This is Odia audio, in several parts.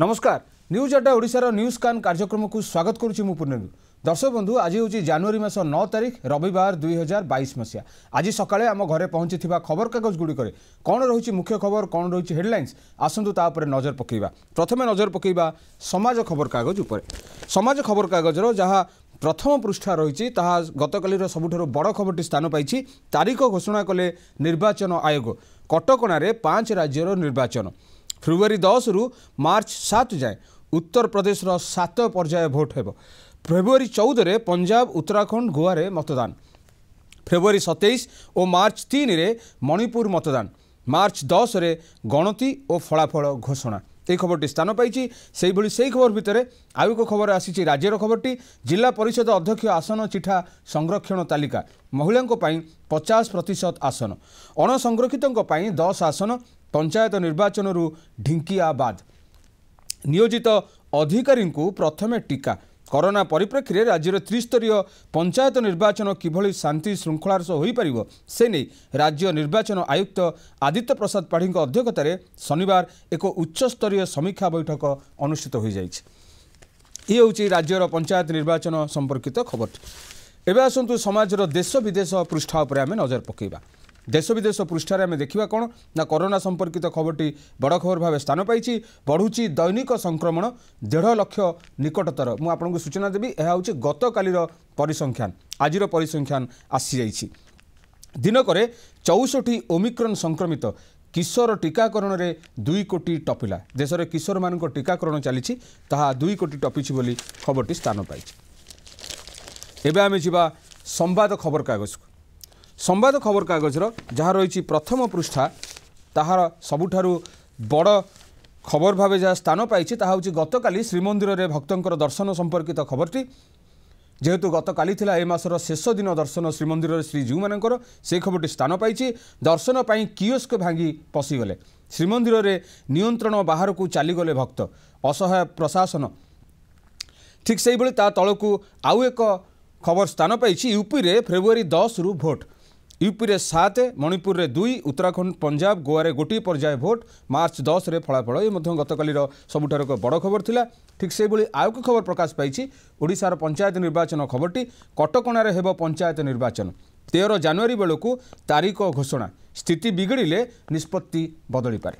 ନମସ୍କାର ନ୍ୟୁଜ୍ ଆଡ୍ଡା ଓଡ଼ିଶାର ନ୍ୟୁଜ୍ କାନ୍ କାର୍ଯ୍ୟକ୍ରମକୁ ସ୍ୱାଗତ କରୁଛି ମୁଁ ପୂର୍ଣ୍ଣେନ୍ଦୁ ଦର୍ଶକ ବନ୍ଧୁ ଆଜି ହେଉଛି ଜାନୁଆରୀ ମାସ ନଅ ତାରିଖ ରବିବାର ଦୁଇ ହଜାର ବାଇଶ ମସିହା ଆଜି ସକାଳେ ଆମ ଘରେ ପହଞ୍ଚିଥିବା ଖବରକାଗଜଗୁଡ଼ିକରେ କ'ଣ ରହିଛି ମୁଖ୍ୟ ଖବର କ'ଣ ରହିଛି ହେଡ଼ଲାଇନ୍ସ ଆସନ୍ତୁ ତା ଉପରେ ନଜର ପକାଇବା ପ୍ରଥମେ ନଜର ପକାଇବା ସମାଜ ଖବରକାଗଜ ଉପରେ ସମାଜ ଖବରକାଗଜର ଯାହା ପ୍ରଥମ ପୃଷ୍ଠା ରହିଛି ତାହା ଗତକାଲିର ସବୁଠାରୁ ବଡ଼ ଖବରଟି ସ୍ଥାନ ପାଇଛି ତାରିଖ ଘୋଷଣା କଲେ ନିର୍ବାଚନ ଆୟୋଗ କଟକଣାରେ ପାଞ୍ଚ ରାଜ୍ୟର ନିର୍ବାଚନ ଫେବୃଆରୀ ଦଶରୁ ମାର୍ଚ୍ଚ ସାତ ଯାଏଁ ଉତ୍ତରପ୍ରଦେଶର ସାତ ପର୍ଯ୍ୟାୟ ଭୋଟ୍ ହେବ ଫେବୃଆରୀ ଚଉଦରେ ପଞ୍ଜାବ ଉତ୍ତରାଖଣ୍ଡ ଗୋଆରେ ମତଦାନ ଫେବୃଆରୀ ସତେଇଶ ଓ ମାର୍ଚ୍ଚ ତିନିରେ ମଣିପୁର ମତଦାନ ମାର୍ଚ୍ଚ ଦଶରେ ଗଣତି ଓ ଫଳାଫଳ ଘୋଷଣା ସେହି ଖବରଟି ସ୍ଥାନ ପାଇଛି ସେହିଭଳି ସେହି ଖବର ଭିତରେ ଆଉ ଏକ ଖବର ଆସିଛି ରାଜ୍ୟର ଖବରଟି ଜିଲ୍ଲା ପରିଷଦ ଅଧ୍ୟକ୍ଷ ଆସନ ଚିଠା ସଂରକ୍ଷଣ ତାଲିକା ମହିଳାଙ୍କ ପାଇଁ ପଚାଶ ପ୍ରତିଶତ ଆସନ ଅଣସଂରକ୍ଷିତଙ୍କ ପାଇଁ ଦଶ ଆସନ ପଞ୍ଚାୟତ ନିର୍ବାଚନରୁ ଢିଙ୍କିଆ ବାଦ ନିୟୋଜିତ ଅଧିକାରୀଙ୍କୁ ପ୍ରଥମେ ଟିକା କରୋନା ପରିପ୍ରେକ୍ଷୀରେ ରାଜ୍ୟର ତ୍ରିସ୍ତରୀୟ ପଞ୍ଚାୟତ ନିର୍ବାଚନ କିଭଳି ଶାନ୍ତି ଶୃଙ୍ଖଳାର ସହ ହୋଇପାରିବ ସେ ନେଇ ରାଜ୍ୟ ନିର୍ବାଚନ ଆୟୁକ୍ତ ଆଦିତ୍ୟ ପ୍ରସାଦ ପାଢ଼ୀଙ୍କ ଅଧ୍ୟକ୍ଷତାରେ ଶନିବାର ଏକ ଉଚ୍ଚସ୍ତରୀୟ ସମୀକ୍ଷା ବୈଠକ ଅନୁଷ୍ଠିତ ହୋଇଯାଇଛି ଇଏ ହେଉଛି ରାଜ୍ୟର ପଞ୍ଚାୟତ ନିର୍ବାଚନ ସମ୍ପର୍କିତ ଖବର ଏବେ ଆସନ୍ତୁ ସମାଜର ଦେଶ ବିଦେଶ ପୃଷ୍ଠା ଉପରେ ଆମେ ନଜର ପକାଇବା ଦେଶ ବିଦେଶ ପୃଷ୍ଠାରେ ଆମେ ଦେଖିବା କ'ଣ ନା କରୋନା ସମ୍ପର୍କିତ ଖବରଟି ବଡ଼ ଖବର ଭାବେ ସ୍ଥାନ ପାଇଛି ବଢ଼ୁଛି ଦୈନିକ ସଂକ୍ରମଣ ଦେଢ଼ ଲକ୍ଷ ନିକଟତର ମୁଁ ଆପଣଙ୍କୁ ସୂଚନା ଦେବି ଏହା ହେଉଛି ଗତକାଲିର ପରିସଂଖ୍ୟାନ ଆଜିର ପରିସଂଖ୍ୟାନ ଆସିଯାଇଛି ଦିନକରେ ଚଉଷଠି ଓମିକ୍ରନ୍ ସଂକ୍ରମିତ କିଶୋର ଟିକାକରଣରେ ଦୁଇ କୋଟି ଟପିଲା ଦେଶରେ କିଶୋରମାନଙ୍କ ଟିକାକରଣ ଚାଲିଛି ତାହା ଦୁଇ କୋଟି ଟପିଛି ବୋଲି ଖବରଟି ସ୍ଥାନ ପାଇଛି ଏବେ ଆମେ ଯିବା ସମ୍ବାଦ ଖବରକାଗଜକୁ ସମ୍ବାଦ ଖବରକାଗଜର ଯାହା ରହିଛି ପ୍ରଥମ ପୃଷ୍ଠା ତାହାର ସବୁଠାରୁ ବଡ଼ ଖବର ଭାବେ ଯାହା ସ୍ଥାନ ପାଇଛି ତାହା ହେଉଛି ଗତକାଲି ଶ୍ରୀମନ୍ଦିରରେ ଭକ୍ତଙ୍କର ଦର୍ଶନ ସମ୍ପର୍କିତ ଖବରଟି ଯେହେତୁ ଗତକାଲି ଥିଲା ଏ ମାସର ଶେଷ ଦିନ ଦର୍ଶନ ଶ୍ରୀମନ୍ଦିରରେ ଶ୍ରୀଜୀଉମାନଙ୍କର ସେ ଖବରଟି ସ୍ଥାନ ପାଇଛି ଦର୍ଶନ ପାଇଁ କିଓସ୍କ ଭାଙ୍ଗି ପଶିଗଲେ ଶ୍ରୀମନ୍ଦିରରେ ନିୟନ୍ତ୍ରଣ ବାହାରକୁ ଚାଲିଗଲେ ଭକ୍ତ ଅସହାୟ ପ୍ରଶାସନ ଠିକ୍ ସେହିଭଳି ତା ତଳକୁ ଆଉ ଏକ ଖବର ସ୍ଥାନ ପାଇଛି ୟୁପିରେ ଫେବୃଆରୀ ଦଶରୁ ଭୋଟ୍ ୟୁପିରେ ସାତ ମଣିପୁରରେ ଦୁଇ ଉତ୍ତରାଖଣ୍ଡ ପଞ୍ଜାବ ଗୋଆରେ ଗୋଟିଏ ପର୍ଯ୍ୟାୟ ଭୋଟ୍ ମାର୍ଚ୍ଚ ଦଶରେ ଫଳାଫଳ ଏ ମଧ୍ୟ ଗତକାଲିର ସବୁଠାରୁ ଏକ ବଡ଼ ଖବର ଥିଲା ଠିକ୍ ସେହିଭଳି ଆଉ ଏକ ଖବର ପ୍ରକାଶ ପାଇଛି ଓଡ଼ିଶାର ପଞ୍ଚାୟତ ନିର୍ବାଚନ ଖବରଟି କଟକଣାରେ ହେବ ପଞ୍ଚାୟତ ନିର୍ବାଚନ ତେର ଜାନୁଆରୀ ବେଳକୁ ତାରିଖ ଘୋଷଣା ସ୍ଥିତି ବିଗିଡ଼ିଲେ ନିଷ୍ପତ୍ତି ବଦଳିପାରେ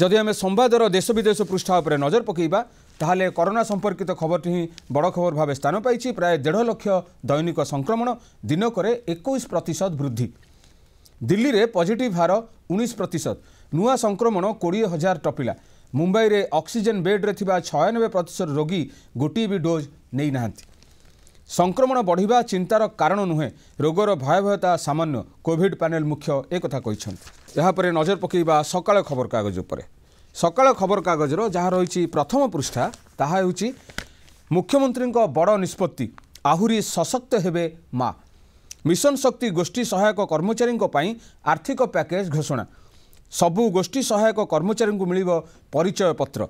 ଯଦି ଆମେ ସମ୍ବାଦର ଦେଶ ବିଦେଶ ପୃଷ୍ଠା ଉପରେ ନଜର ପକାଇବା ତାହେଲେ କରୋନା ସମ୍ପର୍କିତ ଖବରଟି ହିଁ ବଡ଼ ଖବର ଭାବେ ସ୍ଥାନ ପାଇଛି ପ୍ରାୟ ଦେଢ଼ ଲକ୍ଷ ଦୈନିକ ସଂକ୍ରମଣ ଦିନକରେ ଏକୋଇଶ ପ୍ରତିଶତ ବୃଦ୍ଧି ଦିଲ୍ଲୀରେ ପଜିଟିଭ୍ ହାର ଉଣେଇଶ ପ୍ରତିଶତ ନୂଆ ସଂକ୍ରମଣ କୋଡ଼ିଏ ହଜାର ଟପିଲା ମୁମ୍ବାଇରେ ଅକ୍ସିଜେନ୍ ବେଡ୍ରେ ଥିବା ଛୟାନବେ ପ୍ରତିଶତ ରୋଗୀ ଗୋଟିଏ ବି ଡୋଜ୍ ନେଇନାହାନ୍ତି ସଂକ୍ରମଣ ବଢ଼ିବା ଚିନ୍ତାର କାରଣ ନୁହେଁ ରୋଗର ଭୟାବହତା ସାମାନ୍ୟ କୋଭିଡ୍ ପ୍ୟାନେଲ୍ ମୁଖ୍ୟ ଏକଥା କହିଛନ୍ତି ଏହାପରେ ନଜର ପକାଇବା ସକାଳ ଖବରକାଗଜ ଉପରେ ସକାଳ ଖବରକାଗଜର ଯାହା ରହିଛି ପ୍ରଥମ ପୃଷ୍ଠା ତାହା ହେଉଛି ମୁଖ୍ୟମନ୍ତ୍ରୀଙ୍କ ବଡ଼ ନିଷ୍ପତ୍ତି ଆହୁରି ସଶକ୍ତ ହେବେ ମା ମିଶନ ଶକ୍ତି ଗୋଷ୍ଠୀ ସହାୟକ କର୍ମଚାରୀଙ୍କ ପାଇଁ ଆର୍ଥିକ ପ୍ୟାକେଜ ଘୋଷଣା ସବୁ ଗୋଷ୍ଠୀ ସହାୟକ କର୍ମଚାରୀଙ୍କୁ ମିଳିବ ପରିଚୟ ପତ୍ର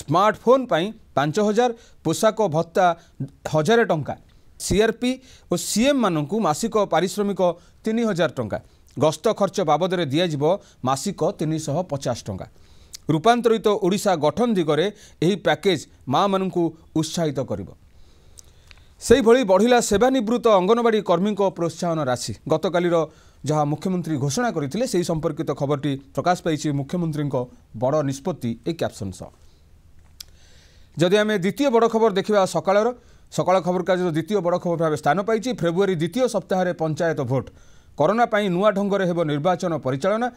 ସ୍ମାର୍ଟଫୋନ୍ ପାଇଁ ପାଞ୍ଚ ହଜାର ପୋଷାକ ଭତ୍ତା ହଜାରେ ଟଙ୍କା ସିଆର୍ପି ଓ ସିଏମ୍ମାନଙ୍କୁ ମାସିକ ପାରିଶ୍ରମିକ ତିନି ହଜାର ଟଙ୍କା ଗସ୍ତ ଖର୍ଚ୍ଚ ବାବଦରେ ଦିଆଯିବ ମାସିକ ତିନିଶହ ପଚାଶ ଟଙ୍କା ରୂପାନ୍ତରିତ ଓଡ଼ିଶା ଗଠନ ଦିଗରେ ଏହି ପ୍ୟାକେଜ୍ ମା'ମାନଙ୍କୁ ଉତ୍ସାହିତ କରିବ ସେହିଭଳି ବଢ଼ିଲା ସେବାନିବୃତ ଅଙ୍ଗନବାଡ଼ି କର୍ମୀଙ୍କ ପ୍ରୋତ୍ସାହନ ରାଶି ଗତକାଲିର ଯାହା ମୁଖ୍ୟମନ୍ତ୍ରୀ ଘୋଷଣା କରିଥିଲେ ସେହି ସମ୍ପର୍କିତ ଖବରଟି ପ୍ରକାଶ ପାଇଛି ମୁଖ୍ୟମନ୍ତ୍ରୀଙ୍କ ବଡ଼ ନିଷ୍ପତ୍ତି ଏ କ୍ୟାପସନ୍ ସହ ଯଦି ଆମେ ଦ୍ୱିତୀୟ ବଡ଼ ଖବର ଦେଖିବା ସକାଳର ସକାଳ ଖବରକାଗଜର ଦ୍ୱିତୀୟ ବଡ଼ ଖବର ଭାବେ ସ୍ଥାନ ପାଇଛି ଫେବୃଆରୀ ଦ୍ୱିତୀୟ ସପ୍ତାହରେ ପଞ୍ଚାୟତ ଭୋଟ୍ କରୋନା ପାଇଁ ନୂଆ ଢଙ୍ଗରେ ହେବ ନିର୍ବାଚନ ପରିଚାଳନା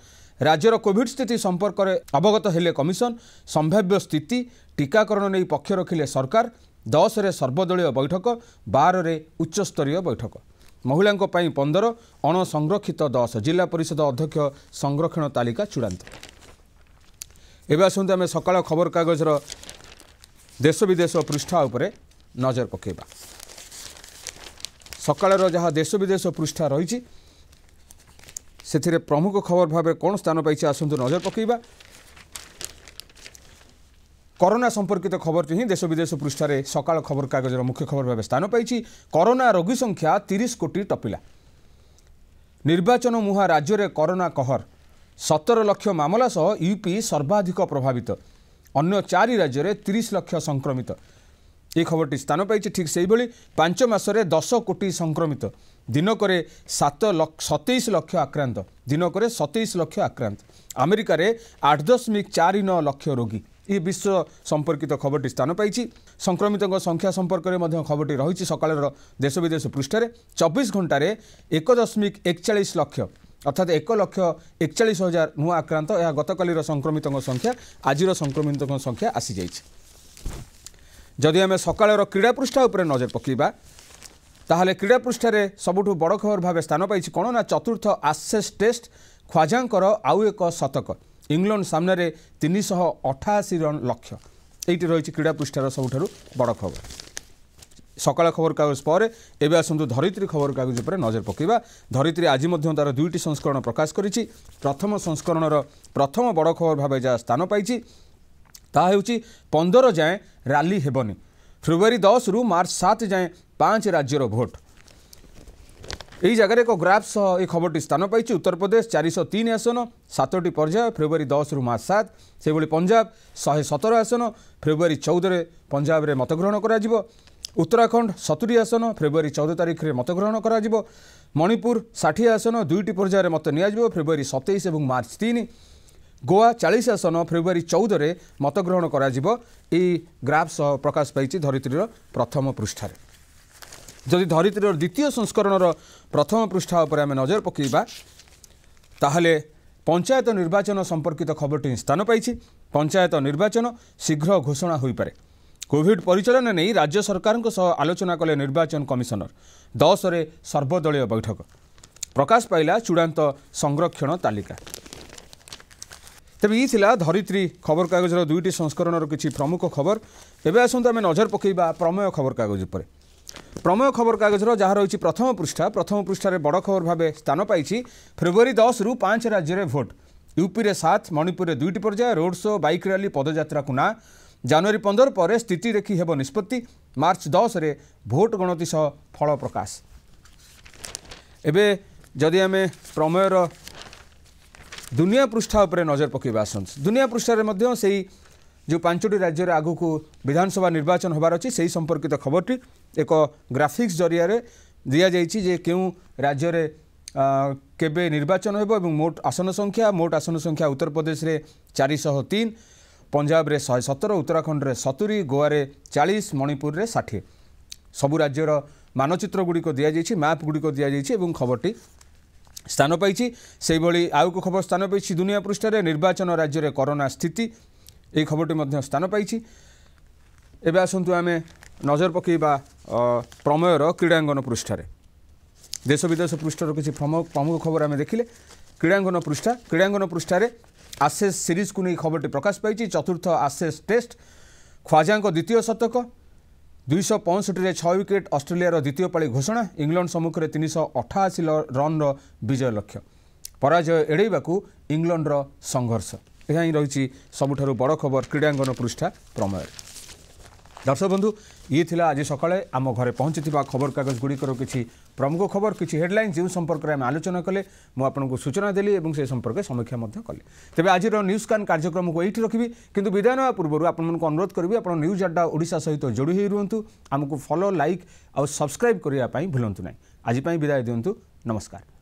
ରାଜ୍ୟର କୋଭିଡ୍ ସ୍ଥିତି ସମ୍ପର୍କରେ ଅବଗତ ହେଲେ କମିଶନ ସମ୍ଭାବ୍ୟ ସ୍ଥିତି ଟିକାକରଣ ନେଇ ପକ୍ଷ ରଖିଲେ ସରକାର ଦଶରେ ସର୍ବଦଳୀୟ ବୈଠକ ବାରରେ ଉଚ୍ଚସ୍ତରୀୟ ବୈଠକ ମହିଳାଙ୍କ ପାଇଁ ପନ୍ଦର ଅଣସଂରକ୍ଷିତ ଦଶ ଜିଲ୍ଲା ପରିଷଦ ଅଧ୍ୟକ୍ଷ ସଂରକ୍ଷଣ ତାଲିକା ଚୂଡ଼ାନ୍ତ ଏବେ ଆସନ୍ତୁ ଆମେ ସକାଳ ଖବରକାଗଜର ଦେଶ ବିଦେଶ ପୃଷ୍ଠା ଉପରେ ନଜର ପକାଇବା ସକାଳର ଯାହା ଦେଶ ବିଦେଶ ପୃଷ୍ଠା ରହିଛି ସେଥିରେ ପ୍ରମୁଖ ଖବର ଭାବେ କ'ଣ ସ୍ଥାନ ପାଇଛି ଆସନ୍ତୁ ନଜର ପକାଇବା କରୋନା ସମ୍ପର୍କିତ ଖବରଟି ହିଁ ଦେଶ ବିଦେଶ ପୃଷ୍ଠାରେ ସକାଳ ଖବରକାଗଜର ମୁଖ୍ୟ ଖବର ଭାବେ ସ୍ଥାନ ପାଇଛି କରୋନା ରୋଗୀ ସଂଖ୍ୟା ତିରିଶ କୋଟି ଟପିଲା ନିର୍ବାଚନ ମୁହାଁ ରାଜ୍ୟରେ କରୋନା କହର ସତର ଲକ୍ଷ ମାମଲା ସହ ୟୁପି ସର୍ବାଧିକ ପ୍ରଭାବିତ ଅନ୍ୟ ଚାରି ରାଜ୍ୟରେ ତିରିଶ ଲକ୍ଷ ସଂକ୍ରମିତ এই খবরটি স্থান পাইছে ঠিক সেইভাবে পাঁচ মাসের দশ কোটি সংক্রমিত দিনকরে সাত সতেইশ লক্ষ আক্রান্ত দিনকরে সতেইশ লক্ষ আক্রান্ত আমেরিকার আট দশমিক চারি ন লক্ষ রোগী এই বিশ্ব সম্পর্কিত খবরটি স্থান পাইছে সংক্রমিত সংখ্যা সম্পর্কের মধ্যে খবরটি রয়েছে সকালের দেশ বিদেশ পৃষ্ঠার চব্বিশ ঘণ্টার এক দশমিক একচাশ লক্ষ অর্থাৎ এক লক্ষ একচাশ হাজার নূ আক্রান্ত এ গতকাল সংক্রমিত সংখ্যা আজ সংক্রমিত সংখ্যা আসি যাই ଯଦି ଆମେ ସକାଳର କ୍ରୀଡ଼ା ପୃଷ୍ଠା ଉପରେ ନଜର ପକାଇବା ତାହେଲେ କ୍ରୀଡ଼ା ପୃଷ୍ଠାରେ ସବୁଠୁ ବଡ଼ ଖବର ଭାବେ ସ୍ଥାନ ପାଇଛି କ'ଣ ନା ଚତୁର୍ଥ ଆସେସ୍ ଟେଷ୍ଟ ଖ୍ୱାଜାଙ୍କର ଆଉ ଏକ ଶତକ ଇଂଲଣ୍ଡ ସାମ୍ନାରେ ତିନିଶହ ଅଠାଅଶୀ ରନ୍ ଲକ୍ଷ୍ୟ ଏଇଟି ରହିଛି କ୍ରୀଡ଼ା ପୃଷ୍ଠାର ସବୁଠାରୁ ବଡ଼ ଖବର ସକାଳ ଖବରକାଗଜ ପରେ ଏବେ ଆସନ୍ତୁ ଧରିତ୍ରୀ ଖବରକାଗଜ ଉପରେ ନଜର ପକାଇବା ଧରିତ୍ରୀ ଆଜି ମଧ୍ୟ ତା'ର ଦୁଇଟି ସଂସ୍କରଣ ପ୍ରକାଶ କରିଛି ପ୍ରଥମ ସଂସ୍କରଣର ପ୍ରଥମ ବଡ଼ ଖବର ଭାବେ ଯାହା ସ୍ଥାନ ପାଇଛି ତାହା ହେଉଛି ପନ୍ଦର ଯାଏଁ ରାଲି ହେବନି ଫେବୃଆରୀ ଦଶରୁ ମାର୍ଚ୍ଚ ସାତ ଯାଏଁ ପାଞ୍ଚ ରାଜ୍ୟର ଭୋଟ୍ ଏହି ଜାଗାରେ ଏକ ଗ୍ରାଫ୍ ସହ ଏହି ଖବରଟି ସ୍ଥାନ ପାଇଛି ଉତ୍ତରପ୍ରଦେଶ ଚାରିଶହ ତିନି ଆସନ ସାତଟି ପର୍ଯ୍ୟାୟ ଫେବୃଆରୀ ଦଶରୁ ମାର୍ଚ୍ଚ ସାତ ସେହିଭଳି ପଞ୍ଜାବ ଶହେ ସତର ଆସନ ଫେବୃଆରୀ ଚଉଦରେ ପଞ୍ଜାବରେ ମତଗ୍ରହଣ କରାଯିବ ଉତ୍ତରାଖଣ୍ଡ ସତୁରୀ ଆସନ ଫେବୃଆରୀ ଚଉଦ ତାରିଖରେ ମତଗ୍ରହଣ କରାଯିବ ମଣିପୁର ଷାଠିଏ ଆସନ ଦୁଇଟି ପର୍ଯ୍ୟାୟରେ ମତ ନିଆଯିବ ଫେବୃଆରୀ ସତେଇଶ ଏବଂ ମାର୍ଚ୍ଚ ତିନି ଗୋଆ ଚାଳିଶ ଆସନ ଫେବୃଆରୀ ଚଉଦରେ ମତଗ୍ରହଣ କରାଯିବ ଏହି ଗ୍ରାଫ ସହ ପ୍ରକାଶ ପାଇଛି ଧରିତ୍ରୀର ପ୍ରଥମ ପୃଷ୍ଠାରେ ଯଦି ଧରିତ୍ରୀର ଦ୍ୱିତୀୟ ସଂସ୍କରଣର ପ୍ରଥମ ପୃଷ୍ଠା ଉପରେ ଆମେ ନଜର ପକାଇବା ତାହେଲେ ପଞ୍ଚାୟତ ନିର୍ବାଚନ ସମ୍ପର୍କିତ ଖବରଟି ସ୍ଥାନ ପାଇଛି ପଞ୍ଚାୟତ ନିର୍ବାଚନ ଶୀଘ୍ର ଘୋଷଣା ହୋଇପାରେ କୋଭିଡ୍ ପରିଚାଳନା ନେଇ ରାଜ୍ୟ ସରକାରଙ୍କ ସହ ଆଲୋଚନା କଲେ ନିର୍ବାଚନ କମିଶନର ଦଶରେ ସର୍ବଦଳୀୟ ବୈଠକ ପ୍ରକାଶ ପାଇଲା ଚୂଡ଼ାନ୍ତ ସଂରକ୍ଷଣ ତାଲିକା ତେବେ ଇ ଥିଲା ଧରିତ୍ରୀ ଖବରକାଗଜର ଦୁଇଟି ସଂସ୍କରଣର କିଛି ପ୍ରମୁଖ ଖବର ଏବେ ଆସନ୍ତୁ ଆମେ ନଜର ପକାଇବା ପ୍ରମେୟ ଖବରକାଗଜ ଉପରେ ପ୍ରମେୟ ଖବରକାଗଜର ଯାହା ରହିଛି ପ୍ରଥମ ପୃଷ୍ଠା ପ୍ରଥମ ପୃଷ୍ଠାରେ ବଡ଼ ଖବର ଭାବେ ସ୍ଥାନ ପାଇଛି ଫେବୃଆରୀ ଦଶରୁ ପାଞ୍ଚ ରାଜ୍ୟରେ ଭୋଟ୍ ୟୁପିରେ ସାତ ମଣିପୁରରେ ଦୁଇଟି ପର୍ଯ୍ୟାୟ ରୋଡ୍ ଶୋ ବାଇକ୍ ର୍ୟାଲି ପଦଯାତ୍ରାକୁ ନା ଜାନୁଆରୀ ପନ୍ଦର ପରେ ସ୍ଥିତି ଦେଖି ହେବ ନିଷ୍ପତ୍ତି ମାର୍ଚ୍ଚ ଦଶରେ ଭୋଟ୍ ଗଣତି ସହ ଫଳ ପ୍ରକାଶ ଏବେ ଯଦି ଆମେ ପ୍ରମେୟର ଦୁନିଆ ପୃଷ୍ଠା ଉପରେ ନଜର ପକାଇବା ଆସନ୍ତୁ ଦୁନିଆ ପୃଷ୍ଠାରେ ମଧ୍ୟ ସେଇ ଯେଉଁ ପାଞ୍ଚଟି ରାଜ୍ୟରେ ଆଗକୁ ବିଧାନସଭା ନିର୍ବାଚନ ହେବାର ଅଛି ସେହି ସମ୍ପର୍କିତ ଖବରଟି ଏକ ଗ୍ରାଫିକ୍ସ ଜରିଆରେ ଦିଆଯାଇଛି ଯେ କେଉଁ ରାଜ୍ୟରେ କେବେ ନିର୍ବାଚନ ହେବ ଏବଂ ମୋଟ ଆସନ ସଂଖ୍ୟା ମୋଟ ଆସନ ସଂଖ୍ୟା ଉତ୍ତରପ୍ରଦେଶରେ ଚାରିଶହ ତିନି ପଞ୍ଜାବରେ ଶହେ ସତର ଉତ୍ତରାଖଣ୍ଡରେ ସତୁରି ଗୋଆରେ ଚାଳିଶ ମଣିପୁରରେ ଷାଠିଏ ସବୁ ରାଜ୍ୟର ମାନଚିତ୍ର ଗୁଡ଼ିକ ଦିଆଯାଇଛି ମ୍ୟାପ୍ ଗୁଡ଼ିକ ଦିଆଯାଇଛି ଏବଂ ଖବରଟି ସ୍ଥାନ ପାଇଛି ସେହିଭଳି ଆଉ ଏକ ଖବର ସ୍ଥାନ ପାଇଛି ଦୁନିଆ ପୃଷ୍ଠାରେ ନିର୍ବାଚନ ରାଜ୍ୟରେ କରୋନା ସ୍ଥିତି ଏହି ଖବରଟି ମଧ୍ୟ ସ୍ଥାନ ପାଇଛି ଏବେ ଆସନ୍ତୁ ଆମେ ନଜର ପକାଇବା ପ୍ରମେୟର କ୍ରୀଡ଼ାଙ୍ଗନ ପୃଷ୍ଠାରେ ଦେଶ ବିଦେଶ ପୃଷ୍ଠାର କିଛି ପ୍ରମୁଖ ଖବର ଆମେ ଦେଖିଲେ କ୍ରୀଡ଼ାଙ୍ଗନ ପୃଷ୍ଠା କ୍ରୀଡ଼ାଙ୍ଗନ ପୃଷ୍ଠାରେ ଆସେସ୍ ସିରିଜ୍କୁ ନେଇ ଖବରଟି ପ୍ରକାଶ ପାଇଛି ଚତୁର୍ଥ ଆସେସ୍ ଟେଷ୍ଟ ଖ୍ୱାଜାଙ୍କ ଦ୍ୱିତୀୟ ଶତକ ଦୁଇଶହ ପଞ୍ଚଷଠିରେ ଛଅ ୱିକେଟ୍ ଅଷ୍ଟ୍ରେଲିଆର ଦ୍ୱିତୀୟ ପାଳି ଘୋଷଣା ଇଂଲଣ୍ଡ ସମ୍ମୁଖରେ ତିନିଶହ ଅଠାଅଶୀ ରନ୍ର ବିଜୟ ଲକ୍ଷ୍ୟ ପରାଜୟ ଏଡ଼େଇବାକୁ ଇଂଲଣ୍ଡର ସଂଘର୍ଷ ଏହା ହିଁ ରହିଛି ସବୁଠାରୁ ବଡ଼ ଖବର କ୍ରୀଡ଼ାଙ୍ଗନ ପୃଷ୍ଠା ପ୍ରମେୟରେ দর্শক বন্ধু ইয়ে লা আজ সকালে আম ঘরে পৌঁছি খবরকাগজ গুড়ির কিছু প্রমুখ খবর কিছু হেডলাইন যে সম্পর্কে আমি আলোচনা কলে মু আপনার সূচনা দেলি এবং সে সম্পর্কে সমীক্ষা কলে তবে আজর নিউজ কান কার্যক্রম এইটি রাখবি কিন্তু বিদায় নেওয়া পূর্ব আপনার অনুরোধ করবি আপনার নিউজ আড্ডা ওড়শা সহ যোড়ি হয়ে রুহতু আমি ফলো লাইক আবসক্রাইব করা ভুলতু না আজপাই বিদায় দিও নমস্কার